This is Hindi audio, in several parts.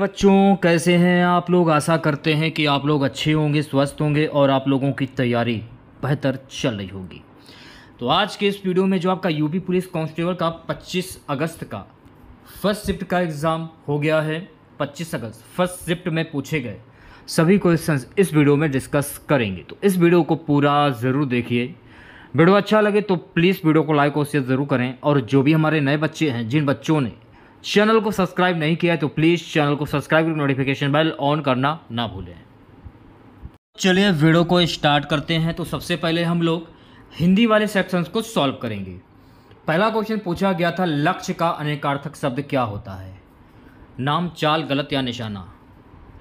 बच्चों कैसे हैं आप लोग आशा करते हैं कि आप लोग अच्छे होंगे स्वस्थ होंगे और आप लोगों की तैयारी बेहतर चल रही होगी तो आज के इस वीडियो में जो आपका यूपी पुलिस कांस्टेबल का 25 अगस्त का फर्स्ट शिफ्ट का एग्ज़ाम हो गया है 25 अगस्त फर्स्ट शिफ्ट में पूछे गए सभी क्वेश्चन इस वीडियो में डिस्कस करेंगे तो इस वीडियो को पूरा ज़रूर देखिए वीडियो अच्छा लगे तो प्लीज़ वीडियो को लाइक और शेयर ज़रूर करें और जो भी हमारे नए बच्चे हैं जिन बच्चों ने चैनल को सब्सक्राइब नहीं किया है तो प्लीज़ चैनल को सब्सक्राइब कर नोटिफिकेशन बेल ऑन करना ना भूलें चलिए वीडियो को स्टार्ट करते हैं तो सबसे पहले हम लोग हिंदी वाले सेक्शंस को सॉल्व करेंगे पहला क्वेश्चन पूछा गया था लक्ष्य का अनेकार्थक शब्द क्या होता है नाम चाल गलत या निशाना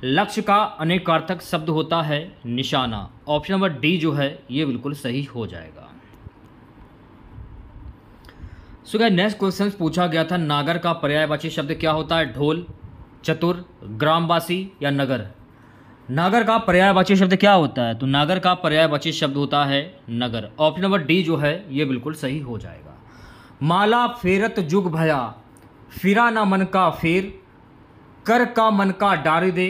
लक्ष्य का अनेकार्थक शब्द होता है निशाना ऑप्शन नंबर डी जो है ये बिल्कुल सही हो जाएगा सो क्या नेक्स्ट क्वेश्चन पूछा गया था नागर का पर्यायवाची शब्द क्या होता है ढोल चतुर ग्रामवासी या नगर नागर का पर्यायवाची शब्द क्या होता है तो नागर का पर्यायवाची शब्द होता है नगर ऑप्शन नंबर डी जो है ये बिल्कुल सही हो जाएगा माला फेरत जुग भया फिरा ना मन का फेर कर का मन का डार दे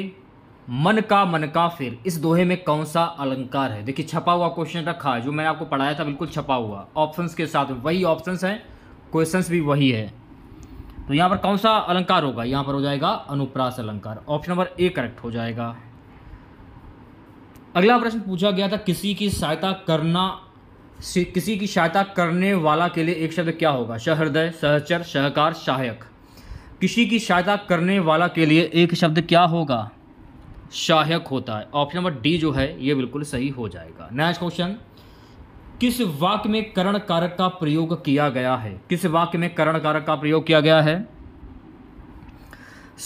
मन का मन का फिर इस दोहे में कौन सा अलंकार है देखिए छपा हुआ क्वेश्चन रखा जो मैंने आपको पढ़ाया था बिल्कुल छपा हुआ ऑप्शंस के साथ वही ऑप्शंस हैं क्वेश्चंस भी वही है तो यहाँ पर कौन सा अलंकार होगा यहाँ पर हो जाएगा अनुप्रास अलंकार ऑप्शन नंबर ए करेक्ट हो जाएगा अगला प्रश्न पूछा गया था किसी की सहायता करना किसी की सहायता करने वाला के लिए एक शब्द क्या होगा सहृदय सहचर सहकार सहायक किसी की सहायता करने वाला के लिए एक शब्द क्या होगा सहायक होता है ऑप्शन नंबर डी जो है ये बिल्कुल सही हो जाएगा नेक्स्ट क्वेश्चन किस वाक्य में करण कारक का प्रयोग किया गया है किस वाक्य में करण कारक का प्रयोग किया गया है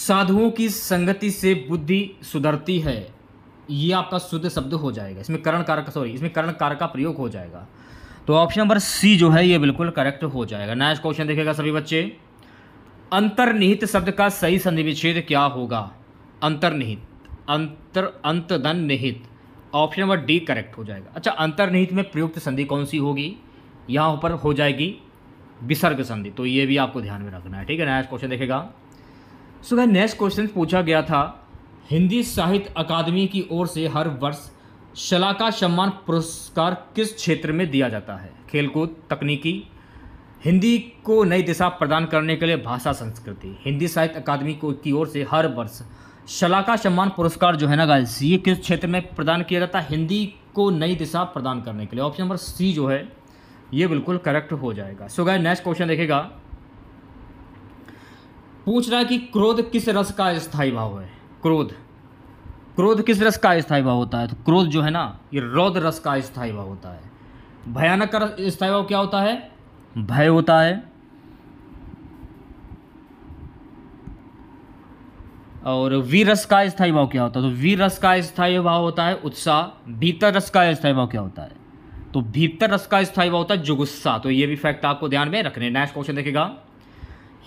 साधुओं की संगति से बुद्धि सुधरती है ये आपका शुद्ध शब्द हो जाएगा इसमें करण कारक सॉरी इसमें करण कारक का प्रयोग हो जाएगा तो ऑप्शन नंबर सी जो है ये बिल्कुल करेक्ट हो जाएगा नेक्स्ट क्वेश्चन देखेगा सभी बच्चे अंतर्निहित शब्द का सही संधिविच्छेद क्या होगा अंतर्निहित अंतर अंतधन निहित ऑप्शन नंबर डी करेक्ट हो जाएगा अच्छा अंतर्निहित में प्रयुक्त संधि कौन सी होगी यहाँ पर हो जाएगी विसर्ग संधि तो ये भी आपको ध्यान में रखना है ठीक है नेक्स्ट क्वेश्चन देखेगा सो so, नेक्स्ट क्वेश्चन पूछा गया था हिंदी साहित्य अकादमी की ओर से हर वर्ष शलाका सम्मान पुरस्कार किस क्षेत्र में दिया जाता है खेलकूद तकनीकी हिंदी को नई दिशा प्रदान करने के लिए भाषा संस्कृति हिंदी साहित्य अकादमी को की ओर से हर वर्ष शलाका सम्मान पुरस्कार जो है ना गाइस ये किस क्षेत्र में प्रदान किया जाता है हिंदी को नई दिशा प्रदान करने के लिए ऑप्शन नंबर सी जो है ये बिल्कुल करेक्ट हो जाएगा सो गाइस नेक्स्ट क्वेश्चन देखेगा पूछ रहा है कि क्रोध किस रस का स्थायी भाव है क्रोध क्रोध किस रस का स्थायी भाव होता है तो क्रोध जो है ना ये रौद रस का स्थायी भाव होता है भयानक का स्थायी भाव क्या होता है भय होता है और वी रस का स्थायी भाव क्या होता है तो वी रस का स्थायी भाव होता है उत्साह भीतर रस का स्थायी भाव क्या होता है तो भीतर रस का स्थायी भाव होता है जुगुस्सा तो ये भी फैक्ट आपको ध्यान में रखने नेक्स्ट क्वेश्चन देखेगा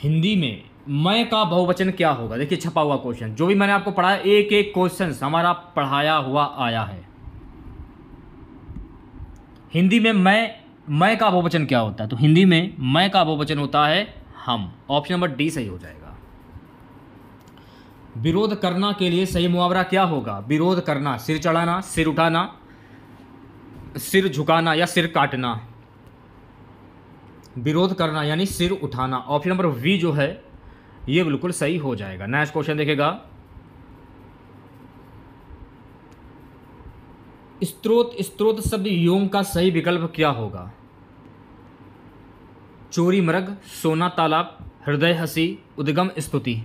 हिंदी में मैं का बहुवचन क्या होगा देखिए छपा हुआ क्वेश्चन जो भी मैंने आपको पढ़ाया एक एक क्वेश्चन हमारा पढ़ाया हुआ आया है हिंदी में मैं मैं का बहुवचन क्या होता है तो हिंदी में मैं का बहुवचन होता है हम ऑप्शन नंबर डी सही हो जाएगा विरोध करना के लिए सही मुआवरा क्या होगा विरोध करना सिर चढ़ाना सिर उठाना सिर झुकाना या सिर काटना विरोध करना यानी सिर उठाना ऑप्शन नंबर वी जो है ये बिल्कुल सही हो जाएगा नेक्स्ट क्वेश्चन देखेगा स्त्रोत स्त्रोत शब्द योग का सही विकल्प क्या होगा चोरी मृग सोना तालाब हृदय हंसी उद्गम स्तुति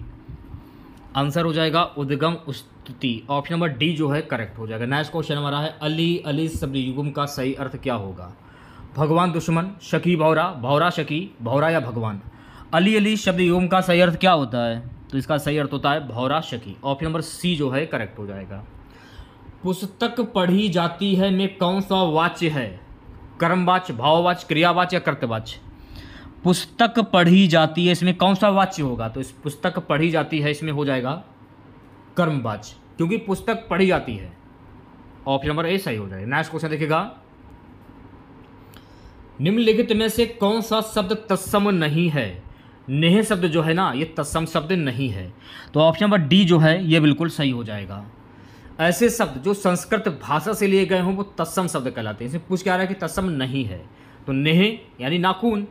आंसर हो जाएगा उद्गम स्तुति ऑप्शन नंबर डी जो है करेक्ट हो जाएगा नेक्स्ट क्वेश्चन हमारा है अली अली शब्द युगम का सही अर्थ क्या होगा भगवान दुश्मन शकी भौरा भौरा शकी भौरा या भगवान अली अली शब्द युगम का सही अर्थ क्या होता है तो इसका सही अर्थ होता है भौरा शकी ऑप्शन नंबर सी जो है करेक्ट हो जाएगा पुस्तक पढ़ी जाती है में कौन सा वाच्य है कर्मवाच भाववाच क्रियावाच या कर्तवाच पुस्तक पढ़ी जाती है इसमें कौन सा वाच्य होगा तो इस पुस्तक पढ़ी जाती है इसमें हो जाएगा कर्मवाच्य क्योंकि पुस्तक पढ़ी जाती है ऑप्शन नंबर ए सही हो जाएगा नेक्स्ट क्वेश्चन देखिएगा निम्नलिखित में से कौन सा शब्द तत्सम नहीं है नेह शब्द जो है ना ये तत्सम शब्द नहीं है तो ऑप्शन नंबर डी जो है ये बिल्कुल सही हो जाएगा ऐसे शब्द जो संस्कृत भाषा से लिए गए हों वो तत्सम शब्द कहलाते हैं इसमें पूछ क्या रहा है कि तत्सम नहीं है तो नेह यानी नाखून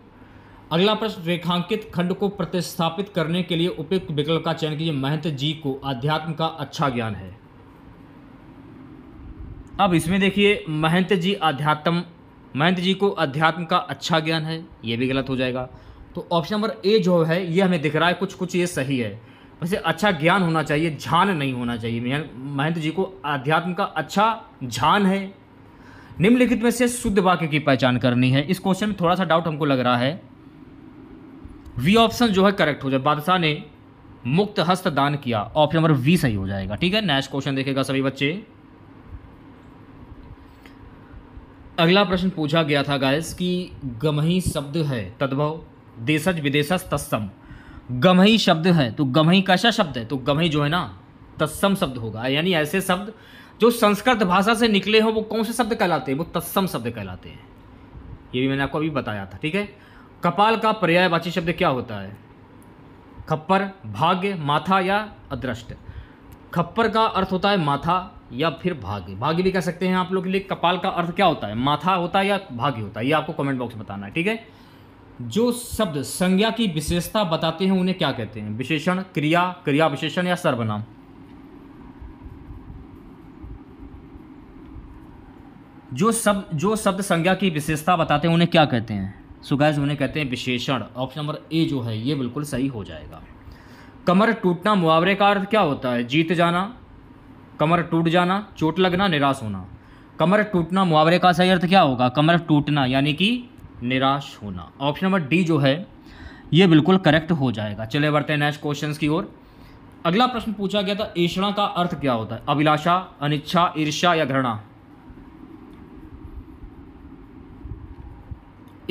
अगला प्रश्न रेखांकित खंड को प्रतिस्थापित करने के लिए उपयुक्त विकल्प का चयन कीजिए महंत जी को अध्यात्म का अच्छा ज्ञान है अब इसमें देखिए महंत जी अध्यात्म महंत जी को अध्यात्म का अच्छा ज्ञान है यह भी गलत हो जाएगा तो ऑप्शन नंबर ए जो है ये हमें दिख रहा है कुछ कुछ ये सही है वैसे अच्छा ज्ञान होना चाहिए झान नहीं होना चाहिए महंत जी को अध्यात्म का अच्छा झान है निम्नलिखित में से शुद्ध वाक्य की पहचान करनी है इस क्वेश्चन में थोड़ा सा डाउट हमको लग रहा है वी ऑप्शन जो है करेक्ट हो जाए बादशाह ने मुक्त हस्त दान किया ऑप्शन नंबर वी सही हो जाएगा ठीक है नेक्स्ट क्वेश्चन देखेगा सभी बच्चे अगला प्रश्न पूछा गया था गायस कि गमही शब्द है तद्भव देशज विदेशज तत्सम गमही शब्द है तो गमही कैसा शब्द है तो गमही जो है ना तत्सम शब्द होगा यानी ऐसे शब्द जो संस्कृत भाषा से निकले हों वो कौन से शब्द कहलाते हैं वो तत्सम शब्द कहलाते हैं ये भी मैंने आपको अभी बताया था ठीक है कपाल का पर्यायवाची शब्द क्या होता है खप्पर भाग्य माथा या अदृष्ट खप्पर का अर्थ होता है माथा या फिर भाग्य भाग्य भी कह सकते हैं आप लोग के लिए कपाल का अर्थ क्या होता है माथा होता है या भाग्य होता है ये आपको कमेंट बॉक्स में बताना है ठीक है जो शब्द संज्ञा की विशेषता बताते हैं उन्हें क्या कहते हैं विशेषण क्रिया क्रिया विशेषण या सर्वनाम जो शब्द जो शब्द संज्ञा की विशेषता बताते हैं उन्हें क्या कहते हैं सो उन्हें कहते हैं विशेषण ऑप्शन नंबर ए जो है ये बिल्कुल सही हो जाएगा कमर टूटना मुआवरे का अर्थ क्या होता है जीत जाना कमर टूट जाना चोट लगना निराश होना कमर टूटना मुआवरे का सही अर्थ क्या होगा कमर टूटना यानी कि निराश होना ऑप्शन नंबर डी जो है ये बिल्कुल करेक्ट हो जाएगा चले बढ़ते हैं नेक्स्ट क्वेश्चन की ओर अगला प्रश्न पूछा गया था ईषणा का अर्थ क्या होता है अभिलाषा अनिच्छा ईर्षा या घृणा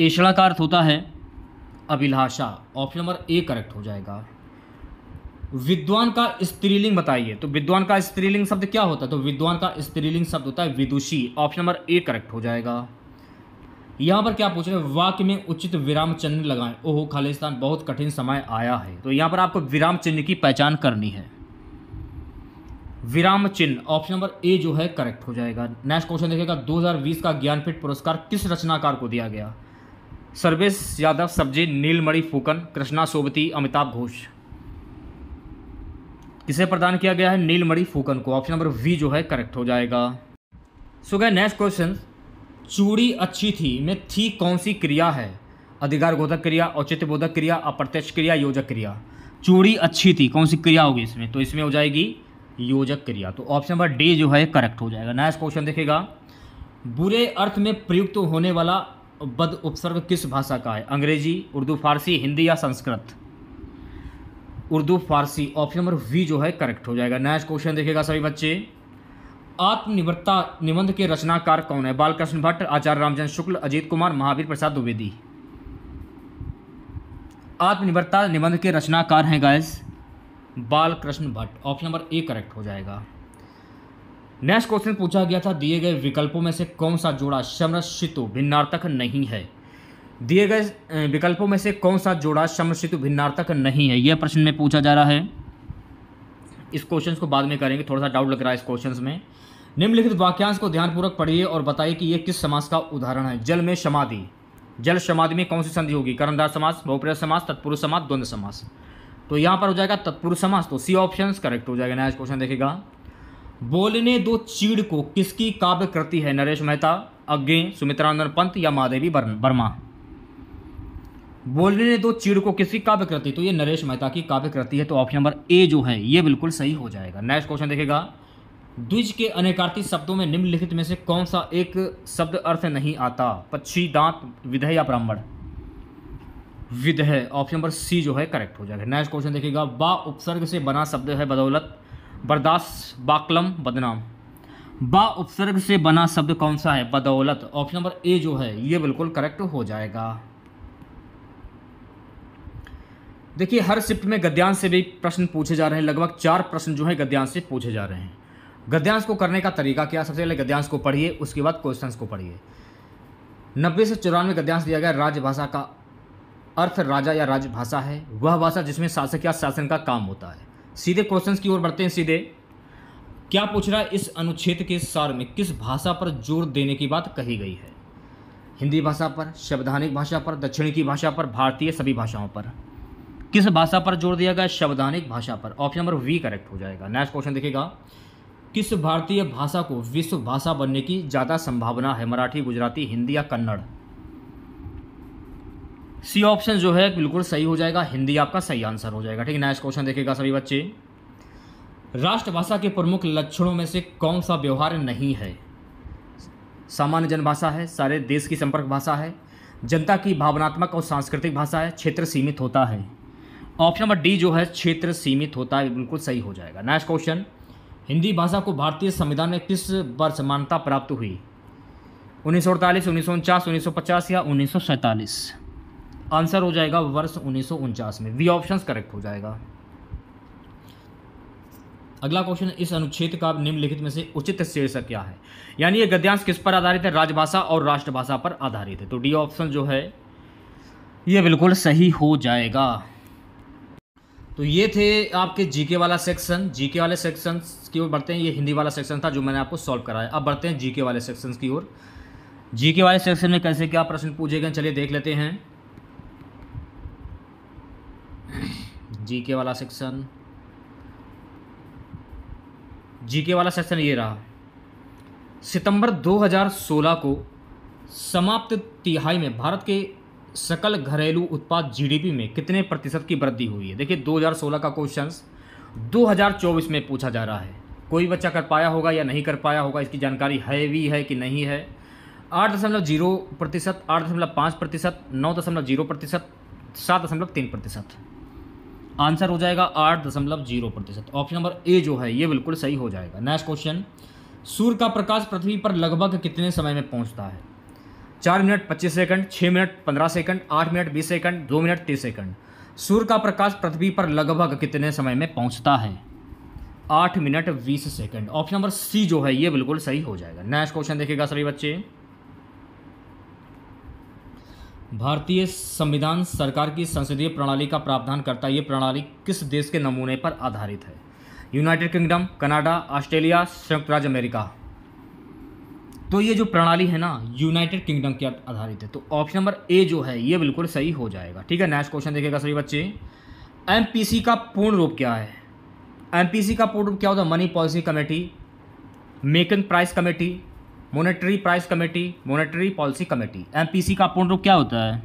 एशड़ा का अर्थ होता है अभिलाषा ऑप्शन नंबर ए करेक्ट हो जाएगा विद्वान का स्त्रीलिंग बताइए तो विद्वान का स्त्रीलिंग शब्द क्या होता है तो विद्वान का स्त्रीलिंग शब्द होता है विदुषी ऑप्शन नंबर ए करेक्ट हो जाएगा यहाँ पर क्या पूछ रहे हैं वाक्य में उचित विराम चिन्ह लगाएं ओहो खालिस्तान बहुत कठिन समय आया है तो यहाँ पर आपको विराम चिन्ह की पहचान करनी है विराम चिन्ह ऑप्शन नंबर ए जो है करेक्ट हो जाएगा नेक्स्ट क्वेश्चन देखेगा 2020 का ज्ञानपीठ पुरस्कार किस रचनाकार को दिया गया सर्वेश यादव सब्जे नीलमणि फूकन कृष्णा सोबती अमिताभ घोष किसे प्रदान किया गया है नीलमणि फूकन को ऑप्शन नंबर वी जो है करेक्ट हो जाएगा सो गए नेक्स्ट क्वेश्चन चूड़ी अच्छी थी में थी कौन सी क्रिया है अधिकार बोधक क्रिया औचित्य बोधक क्रिया अप्रत्यक्ष क्रिया योजक क्रिया चूड़ी अच्छी थी कौन सी क्रिया होगी इसमें तो इसमें हो जाएगी योजक क्रिया तो ऑप्शन नंबर डी जो है करेक्ट हो जाएगा नेक्स्ट क्वेश्चन देखेगा बुरे अर्थ में प्रयुक्त होने वाला बद उपसर्ग किस भाषा का है अंग्रेजी उर्दू फारसी हिंदी या Sanskrit Urdu Farsi option number B जो है करेक्ट हो जाएगा नेक्स्ट क्वेश्चन देखेगा सभी बच्चे आत्मनिर्भरता निबंध के रचनाकार कौन है बालकृष्ण भट्ट आचार्य रामचंद्र शुक्ल अजीत कुमार महावीर प्रसाद द्विवेदी आत्मनिर्भरता निबंध के रचनाकार हैं गायस Balkrishna Bhatt option number A correct हो जाएगा नेक्स्ट क्वेश्चन पूछा गया था दिए गए विकल्पों में से कौन सा जोड़ा शमरशितु भिन्नार्थक नहीं है दिए गए विकल्पों में से कौन सा जोड़ा शमरशितु भिन्नार्थक नहीं है यह प्रश्न में पूछा जा रहा है इस क्वेश्चन को बाद में करेंगे थोड़ा सा डाउट लग रहा है इस क्वेश्चन में निम्नलिखित वाक्यांश को ध्यानपूर्वक पढ़िए और बताइए कि यह किस समाज का उदाहरण है जल में समाधि जल समाधि में कौन सी संधि होगी करणदार समास बहुप्रिय समास तत्पुरुष समास द्वंद्व समास तो यहाँ पर हो जाएगा तत्पुरुष समास तो सी ऑप्शन करेक्ट हो जाएगा नेक्स्ट क्वेश्चन देखेगा बोलने दो चीड़ को किसकी काव्य कृति है नरेश मेहता अज्ञे सुमित्रानंदन पंत या महादेवी वर्मा बोलने दो चीड़ को किसकी काव्य कृति तो ये नरेश मेहता की काव्य कृति है तो ऑप्शन नंबर ए जो है ये बिल्कुल सही हो जाएगा नेक्स्ट क्वेश्चन देखेगा द्विज के अनेकार्थी शब्दों में निम्नलिखित में से कौन सा एक शब्द अर्थ नहीं आता पक्षी दांत विधेय या ब्राह्मण विधेय ऑप्शन नंबर सी जो है करेक्ट हो जाएगा नेक्स्ट क्वेश्चन देखेगा बा उपसर्ग से बना शब्द है बदौलत बर्दाश्त बाकलम बदनाम बा उपसर्ग से बना शब्द कौन सा है बदौलत ऑप्शन नंबर ए जो है ये बिल्कुल करेक्ट हो जाएगा देखिए हर शिफ्ट में गद्यांश से भी प्रश्न पूछे जा रहे हैं लगभग चार प्रश्न जो है गद्यांश से पूछे जा रहे हैं गद्यांश को करने का तरीका क्या सबसे पहले गद्यांश को पढ़िए उसके बाद क्वेश्चंस को पढ़िए नब्बे से चौरानवे गद्यांश दिया गया राजभाषा का अर्थ राजा या राजभाषा है वह भाषा जिसमें शासक या शासन का काम होता है सीधे क्वेश्चन की ओर बढ़ते हैं सीधे क्या पूछ रहा है इस अनुच्छेद के सार में किस भाषा पर जोर देने की बात कही गई है हिंदी भाषा पर शवधानिक भाषा पर दक्षिण की भाषा पर भारतीय सभी भाषाओं पर किस भाषा पर जोर दिया गया शवधानिक भाषा पर ऑप्शन नंबर वी करेक्ट हो जाएगा नेक्स्ट क्वेश्चन देखिएगा किस भारतीय भाषा को विश्व भाषा बनने की ज़्यादा संभावना है मराठी गुजराती हिंदी या कन्नड़ सी ऑप्शन जो है बिल्कुल सही हो जाएगा हिंदी आपका सही आंसर हो जाएगा ठीक है नेक्स्ट क्वेश्चन देखेगा सभी बच्चे राष्ट्रभाषा के प्रमुख लक्षणों में से कौन सा व्यवहार नहीं है सामान्य जनभाषा है सारे देश की संपर्क भाषा है जनता की भावनात्मक और सांस्कृतिक भाषा है क्षेत्र सीमित होता है ऑप्शन नंबर डी जो है क्षेत्र सीमित होता है बिल्कुल सही हो जाएगा नेक्स्ट क्वेश्चन हिंदी भाषा को भारतीय संविधान में किस वर्ष मान्यता प्राप्त हुई उन्नीस सौ अड़तालीस उन्नीस सौ उनचास उन्नीस सौ पचास या उन्नीस सौ सैंतालीस आंसर हो जाएगा वर्ष उन्नीस में वी ऑप्शन करेक्ट हो जाएगा अगला क्वेश्चन इस अनुच्छेद का निम्नलिखित में से उचित शीर्षक क्या है यानी यह गद्यांश किस पर आधारित है राजभाषा और राष्ट्रभाषा पर आधारित है तो डी ऑप्शन जो है यह बिल्कुल सही हो जाएगा तो ये थे आपके जीके वाला सेक्शन जीके वाले सेक्शन की ओर बढ़ते हैं ये हिंदी वाला सेक्शन था जो मैंने आपको सॉल्व कराया अब बढ़ते हैं जीके वाले सेक्शन की ओर जीके वाले सेक्शन में कैसे क्या प्रश्न पूछे गए चलिए देख लेते हैं जी के वाला सेक्शन जी के वाला सेक्शन ये रहा सितंबर 2016 को समाप्त तिहाई में भारत के सकल घरेलू उत्पाद जीडीपी में कितने प्रतिशत की वृद्धि हुई है देखिए 2016 का क्वेश्चन 2024 में पूछा जा रहा है कोई बच्चा कर पाया होगा या नहीं कर पाया होगा इसकी जानकारी है भी है कि नहीं है आठ दशमलव जीरो प्रतिशत आठ दशमलव पाँच प्रतिशत नौ दशमलव जीरो प्रतिशत सात दशमलव तीन प्रतिशत आंसर हो जाएगा आठ दशमलव जीरो प्रतिशत ऑप्शन नंबर ए जो है ये बिल्कुल सही हो जाएगा नेक्स्ट क्वेश्चन सूर्य का प्रकाश पृथ्वी पर लगभग कितने समय में पहुंचता है चार मिनट पच्चीस सेकंड छः मिनट पंद्रह सेकंड आठ मिनट बीस सेकंड दो मिनट तीस सेकंड सूर्य का प्रकाश पृथ्वी पर लगभग कितने समय में पहुँचता है आठ मिनट बीस सेकंड ऑप्शन नंबर सी जो है ये बिल्कुल सही हो जाएगा नेक्स्ट क्वेश्चन देखिएगा सभी बच्चे भारतीय संविधान सरकार की संसदीय प्रणाली का प्रावधान करता है ये प्रणाली किस देश के नमूने पर आधारित है यूनाइटेड किंगडम कनाडा ऑस्ट्रेलिया संयुक्त राज्य अमेरिका तो ये जो प्रणाली है ना यूनाइटेड किंगडम के आधारित है तो ऑप्शन नंबर ए जो है ये बिल्कुल सही हो जाएगा ठीक है नेक्स्ट क्वेश्चन देखेगा सभी बच्चे एम का पूर्ण रूप क्या है एम का पूर्ण रूप क्या होता है money policy committee making price committee monetary price committee monetary policy committee MPC का पूर्ण रूप क्या होता है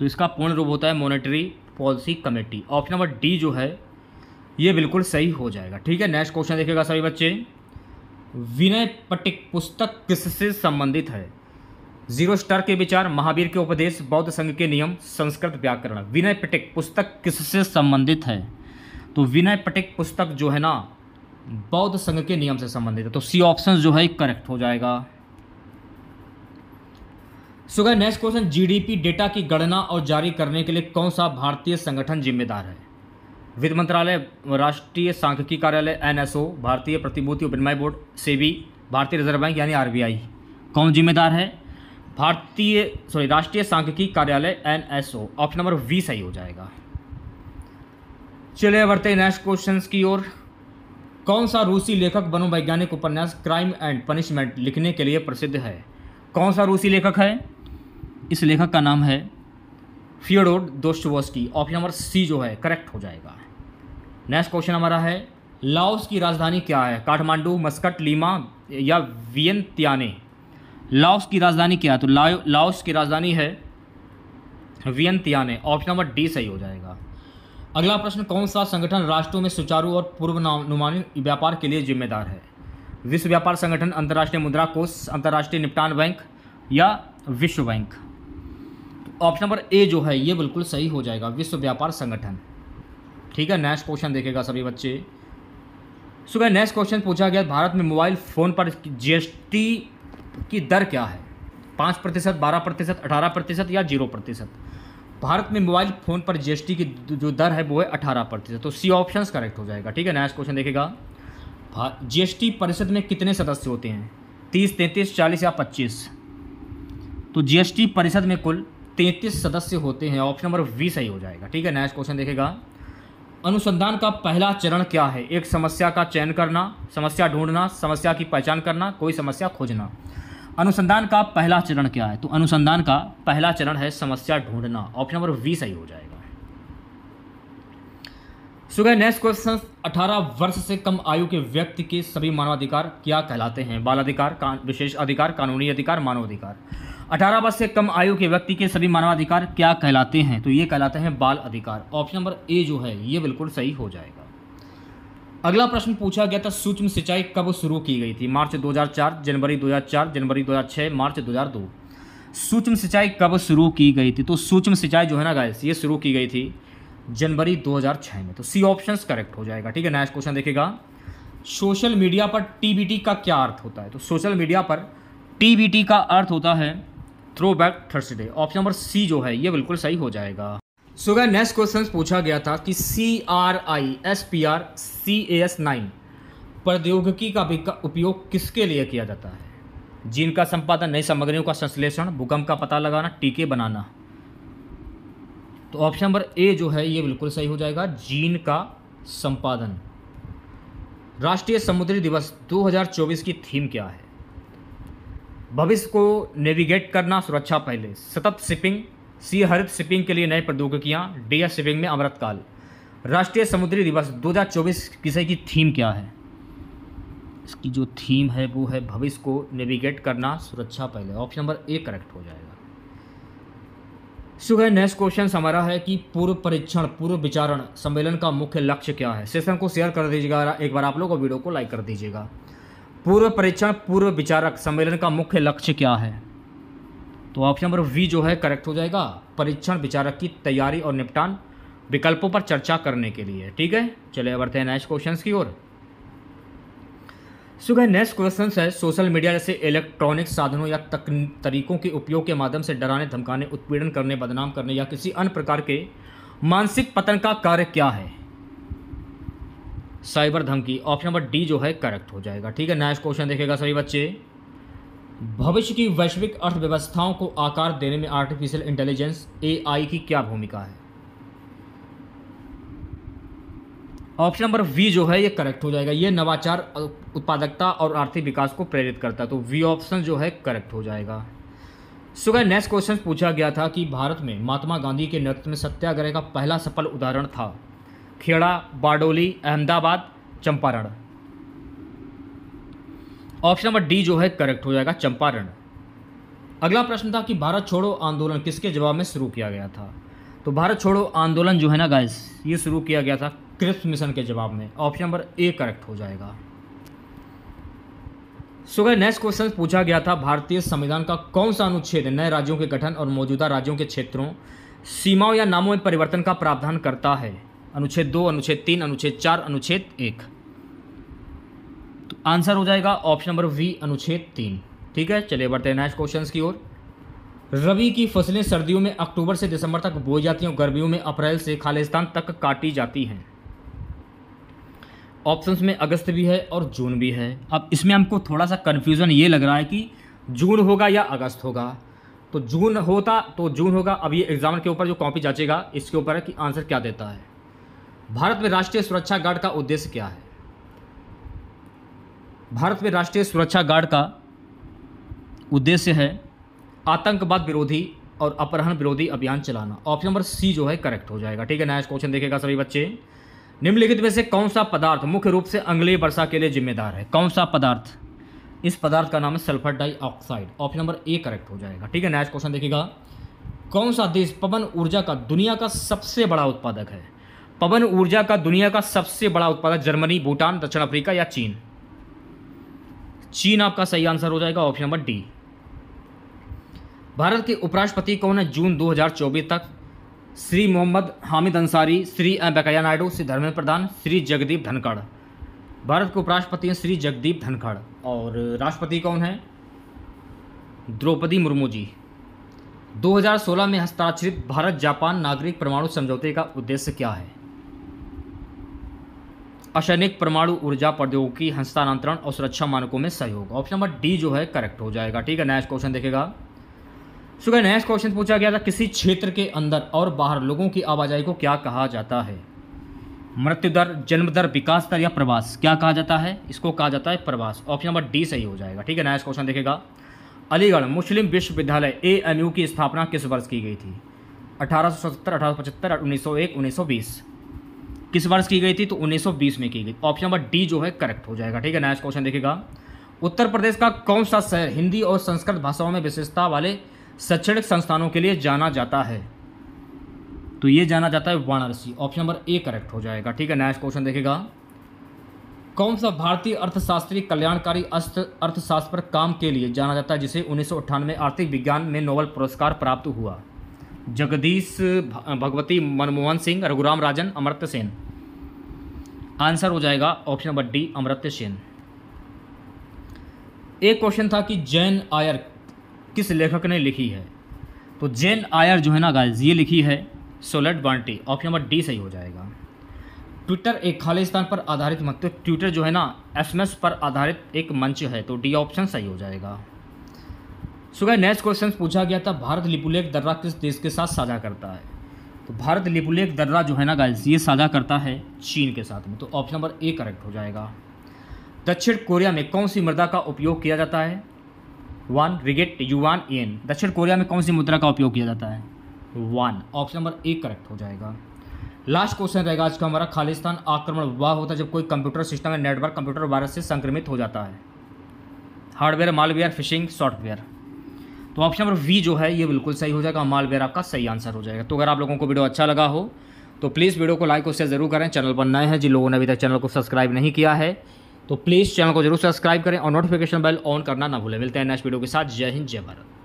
तो इसका पूर्ण रूप होता है monetary policy committee option number D जो है ये बिल्कुल सही हो जाएगा ठीक है नेक्स्ट क्वेश्चन देखिएगा सभी बच्चे विनय पटिक पुस्तक किससे संबंधित है जीरो स्टार के विचार महावीर के उपदेश बौद्ध संघ के नियम संस्कृत व्याकरण विनय पटिक पुस्तक किससे संबंधित है तो विनय पटिक पुस्तक जो है ना बौद्ध संघ के नियम से संबंधित है तो सी ऑप्शन जो है करेक्ट हो जाएगा सो गए नेक्स्ट क्वेश्चन जीडीपी डेटा की गणना और जारी करने के लिए कौन सा भारतीय संगठन जिम्मेदार है वित्त मंत्रालय राष्ट्रीय सांख्यिकी कार्यालय एनएसओ भारतीय प्रतिभूति विनिमय बोर्ड सेबी भारतीय रिजर्व बैंक यानी आरबीआई कौन जिम्मेदार है भारतीय सॉरी राष्ट्रीय सांख्यिकी कार्यालय एनएसओ ऑप्शन नंबर वी सही हो जाएगा चलिए बढ़ते नेक्स्ट क्वेश्चन की ओर कौन सा रूसी लेखक मनोवैज्ञानिक उपन्यास क्राइम एंड पनिशमेंट लिखने के लिए प्रसिद्ध है कौन सा रूसी लेखक है इस लेखक का नाम है फियोडोर दोस्टोवस्की ऑप्शन नंबर सी जो है करेक्ट हो जाएगा नेक्स्ट क्वेश्चन हमारा है लाओस की राजधानी क्या है काठमांडू मस्कट लीमा या वियन त्याने लाओस की राजधानी क्या है तो लाओस की राजधानी है वियन ऑप्शन नंबर डी सही हो जाएगा अगला प्रश्न कौन सा संगठन राष्ट्रों में सुचारू और पूर्वानुमानित व्यापार के लिए जिम्मेदार है विश्व व्यापार संगठन अंतर्राष्ट्रीय मुद्रा कोष अंतर्राष्ट्रीय निपटान बैंक या विश्व बैंक ऑप्शन नंबर ए जो है ये बिल्कुल सही हो जाएगा विश्व व्यापार संगठन ठीक है नेक्स्ट क्वेश्चन देखेगा सभी बच्चे सुबह नेक्स्ट क्वेश्चन पूछा गया भारत में मोबाइल फ़ोन पर जीएसटी की दर क्या है पाँच प्रतिशत बारह प्रतिशत अठारह प्रतिशत या जीरो प्रतिशत भारत में मोबाइल फ़ोन पर जीएसटी की जो दर है वो है अठारह प्रतिशत तो सी ऑप्शन करेक्ट हो जाएगा ठीक है नेक्स्ट क्वेश्चन देखेगा जीएसटी परिषद में कितने सदस्य होते हैं तीस तैंतीस चालीस या पच्चीस तो जीएसटी परिषद में कुल तैंतीस सदस्य होते हैं ऑप्शन नंबर बी सही हो जाएगा ठीक है नेक्स्ट क्वेश्चन देखेगा अनुसंधान का पहला चरण क्या है एक समस्या का चयन करना समस्या ढूंढना समस्या की पहचान करना कोई समस्या खोजना अनुसंधान का पहला चरण क्या है तो अनुसंधान का पहला चरण है समस्या ढूंढना ऑप्शन नंबर वी सही हो जाएगा सुगह नेक्स्ट क्वेश्चन 18 वर्ष से कम आयु के व्यक्ति के सभी मानवाधिकार क्या कहलाते हैं बाल अधिकार विशेष अधिकार कानूनी अधिकार मानवाधिकार 18 वर्ष से कम आयु के व्यक्ति के सभी मानवाधिकार क्या कहलाते हैं तो ये कहलाते हैं बाल अधिकार ऑप्शन नंबर ए जो है ये बिल्कुल सही हो जाएगा अगला प्रश्न पूछा गया था सूक्ष्म सिंचाई कब शुरू की गई थी मार्च 2004 जनवरी 2004 जनवरी 2006 मार्च 2002 सूक्ष्म सिंचाई कब शुरू की गई थी तो सूक्ष्म सिंचाई जो है ना गाइस ये शुरू की गई थी जनवरी 2006 में तो सी ऑप्शन करेक्ट हो जाएगा ठीक है नेक्स्ट क्वेश्चन देखेगा सोशल मीडिया पर टी का क्या अर्थ होता है तो सोशल मीडिया पर टी का अर्थ होता है throwback Thursday option number C जो है ये बिल्कुल सही हो जाएगा सो गया नेक्स्ट क्वेश्चन पूछा गया था कि C R I S P R C A S nine प्रौद्योगिकी का उपयोग किसके लिए किया जाता है जीन का संपादन नई सामग्रियों का संश्लेषण भूकंप का पता लगाना टीके बनाना तो ऑप्शन नंबर ए जो है ये बिल्कुल सही हो जाएगा जीन का संपादन राष्ट्रीय समुद्री दिवस 2024 की थीम क्या है भविष्य को नेविगेट करना सुरक्षा पहले सतत शिपिंग सी हरित शिपिंग के लिए नई प्रौद्योगिकियाँ डी एस शिपिंग में अमृतकाल राष्ट्रीय समुद्री दिवस 2024 किसे की थीम क्या है इसकी जो थीम है वो है भविष्य को नेविगेट करना सुरक्षा पहले ऑप्शन नंबर ए करेक्ट हो जाएगा सुबह नेक्स्ट क्वेश्चन हमारा है कि पूर्व परीक्षण पूर्व विचारण सम्मेलन का मुख्य लक्ष्य क्या है सेशन को शेयर कर दीजिएगा एक बार आप लोग वीडियो को लाइक कर दीजिएगा पूर्व परीक्षण पूर्व विचारक सम्मेलन का मुख्य लक्ष्य क्या है तो ऑप्शन नंबर वी जो है करेक्ट हो जाएगा परीक्षण विचारक की तैयारी और निपटान विकल्पों पर चर्चा करने के लिए ठीक है चले बढ़ते हैं नेक्स्ट क्वेश्चन की ओर सुबह नेक्स्ट क्वेश्चन है सोशल मीडिया जैसे इलेक्ट्रॉनिक साधनों या तक तरीकों के उपयोग के माध्यम से डराने धमकाने उत्पीड़न करने बदनाम करने या किसी अन्य प्रकार के मानसिक पतन का कार्य क्या है साइबर धमकी ऑप्शन नंबर डी जो है करेक्ट हो जाएगा ठीक है नेक्स्ट क्वेश्चन देखेगा सभी बच्चे भविष्य की वैश्विक अर्थव्यवस्थाओं को आकार देने में आर्टिफिशियल इंटेलिजेंस एआई की क्या भूमिका है ऑप्शन नंबर वी जो है ये करेक्ट हो जाएगा ये नवाचार उत्पादकता और आर्थिक विकास को प्रेरित करता है तो वी ऑप्शन जो है करेक्ट हो जाएगा सुबह नेक्स्ट क्वेश्चन पूछा गया था कि भारत में महात्मा गांधी के नेतृत्व में सत्याग्रह का पहला सफल उदाहरण था Kheda Bardoli Ahmedabad Champaran option number D जो है करेक्ट हो जाएगा चंपारण अगला प्रश्न था कि भारत छोड़ो आंदोलन किसके जवाब में शुरू किया गया था तो भारत छोड़ो आंदोलन जो है ना गाइस ये शुरू किया गया था क्रिप्स मिशन के जवाब में ऑप्शन नंबर ए करेक्ट हो जाएगा सो गए नेक्स्ट क्वेश्चन पूछा गया था भारतीय संविधान का कौन सा अनुच्छेद नए राज्यों के गठन और मौजूदा राज्यों के क्षेत्रों सीमाओं या नामों में परिवर्तन का प्रावधान करता है अनुच्छेद दो अनुच्छेद तीन अनुच्छेद चार अनुच्छेद एक तो आंसर हो जाएगा ऑप्शन नंबर वी अनुच्छेद तीन ठीक है चलिए बढ़ते हैं नेक्स्ट क्वेश्चन की ओर रबी की फसलें सर्दियों में अक्टूबर से दिसंबर तक बोई जाती हैं और गर्मियों में अप्रैल से खालिस्तान तक काटी जाती हैं ऑप्शंस में अगस्त भी है और जून भी है अब इसमें हमको थोड़ा सा कन्फ्यूज़न ये लग रहा है कि जून होगा या अगस्त होगा तो जून होता तो जून होगा अब ये एग्जाम के ऊपर जो कॉपी जाँचेगा इसके ऊपर है कि आंसर क्या देता है भारत में राष्ट्रीय सुरक्षा गार्ड का उद्देश्य क्या है भारत में राष्ट्रीय सुरक्षा गार्ड का उद्देश्य है आतंकवाद विरोधी और अपहरण विरोधी अभियान चलाना ऑप्शन नंबर सी जो है करेक्ट हो जाएगा ठीक है नेक्स्ट क्वेश्चन देखेगा सभी बच्चे निम्नलिखित में से कौन सा पदार्थ मुख्य रूप से अंगली वर्षा के लिए जिम्मेदार है कौन सा पदार्थ इस पदार्थ का नाम है sulphur dioxide option number A correct हो जाएगा ठीक है नेक्स्ट क्वेश्चन देखेगा कौन सा देश पवन ऊर्जा का दुनिया का सबसे बड़ा उत्पादक है पवन ऊर्जा का दुनिया का सबसे बड़ा उत्पादक जर्मनी भूटान दक्षिण अफ्रीका या चीन चीन आपका सही आंसर हो जाएगा ऑप्शन नंबर डी भारत के उपराष्ट्रपति कौन है जून 2024 तक श्री मोहम्मद हामिद अंसारी श्री एम वेंकैया नायडू श्री धर्मेंद्र प्रधान श्री जगदीप धनखड़ भारत के उपराष्ट्रपति हैं श्री जगदीप धनखड़ और राष्ट्रपति कौन है द्रौपदी मुर्मू जी 2016 में हस्ताक्षरित भारत जापान नागरिक परमाणु समझौते का उद्देश्य क्या है अशनिक परमाणु ऊर्जा प्रौद्योगिकी हस्तांतरण और सुरक्षा मानकों में सहयोग ऑप्शन नंबर डी जो है करेक्ट हो जाएगा ठीक है नेक्स्ट क्वेश्चन देखेगा सुबह नेक्स्ट क्वेश्चन पूछा गया था किसी क्षेत्र के अंदर और बाहर लोगों की आवाजाही को क्या कहा जाता है मृत्यु दर जन्म दर विकास दर या प्रवास क्या कहा जाता है इसको कहा जाता है प्रवास ऑप्शन नंबर डी सही हो जाएगा ठीक है नेक्स्ट क्वेश्चन देखेगा अलीगढ़ मुस्लिम विश्वविद्यालय ए की स्थापना किस वर्ष की गई थी अठारह सौ सत्तर अठारह सौ पचहत्तर उन्नीस सौ एक उन्नीस सौ बीस किस वर्ष की गई थी तो 1920 में की गई ऑप्शन नंबर डी जो है करेक्ट हो जाएगा ठीक है नेक्स्ट क्वेश्चन देखेगा उत्तर प्रदेश का कौन सा शहर हिंदी और संस्कृत भाषाओं में विशेषता वाले शैक्षणिक संस्थानों के लिए जाना जाता है तो ये जाना जाता है Varanasi option number A correct हो जाएगा ठीक है नेक्स्ट क्वेश्चन देखेगा कौन सा भारतीय अर्थशास्त्री कल्याणकारी अस्त्र अर्थशास्त्र पर काम के लिए जाना जाता है जिसे उन्नीस आर्थिक विज्ञान में नोबल पुरस्कार प्राप्त हुआ जगदीश भगवती मनमोहन सिंह रघुराम राजन अमृत सेन आंसर हो जाएगा option number D Amrit Sen एक क्वेश्चन था कि जैन आयर किस लेखक ने लिखी है तो जैन आयर जो है ना गाइस ये लिखी है सोलट बांटी ऑप्शन नंबर डी सही हो जाएगा ट्विटर एक खालिस्तान पर आधारित मंच ट्विटर जो है ना एस पर आधारित एक मंच है तो डी ऑप्शन सही हो जाएगा सुबह नेक्स्ट क्वेश्चन पूछा गया था भारत लिपुलेख दर्रा किस देश के साथ साझा करता है तो भारत लिपुलेख दर्रा जो है ना गाइस ये साझा करता है चीन के साथ में तो ऑप्शन नंबर ए करेक्ट हो जाएगा दक्षिण कोरिया में कौन सी मृदा का उपयोग किया जाता है वन रिगेट युवान एन दक्षिण कोरिया में कौन सी मुद्रा का उपयोग किया जाता है won option number A correct हो जाएगा लास्ट क्वेश्चन रहेगा आज का हमारा खालिस्तान आक्रमण वह होता है जब कोई कंप्यूटर सिस्टम या नेटवर्क कंप्यूटर वायरस से संक्रमित हो जाता है हार्डवेयर मालवेयर फिशिंग सॉफ्टवेयर तो ऑप्शन नंबर वी जो है ये बिल्कुल सही हो जाएगा मालवेयर आपका सही आंसर हो जाएगा तो अगर आप लोगों को वीडियो अच्छा लगा हो तो प्लीज़ वीडियो को लाइक और शेयर जरूर करें चैनल पर नए हैं जिन लोगों ने अभी तक चैनल को सब्सक्राइब नहीं किया है तो प्लीज़ चैनल को जरूर सब्सक्राइब करें और नोटिफिकेशन बेल ऑन करना ना भूलें मिलते हैं नेक्स्ट वीडियो के साथ जय हिंद जय भारत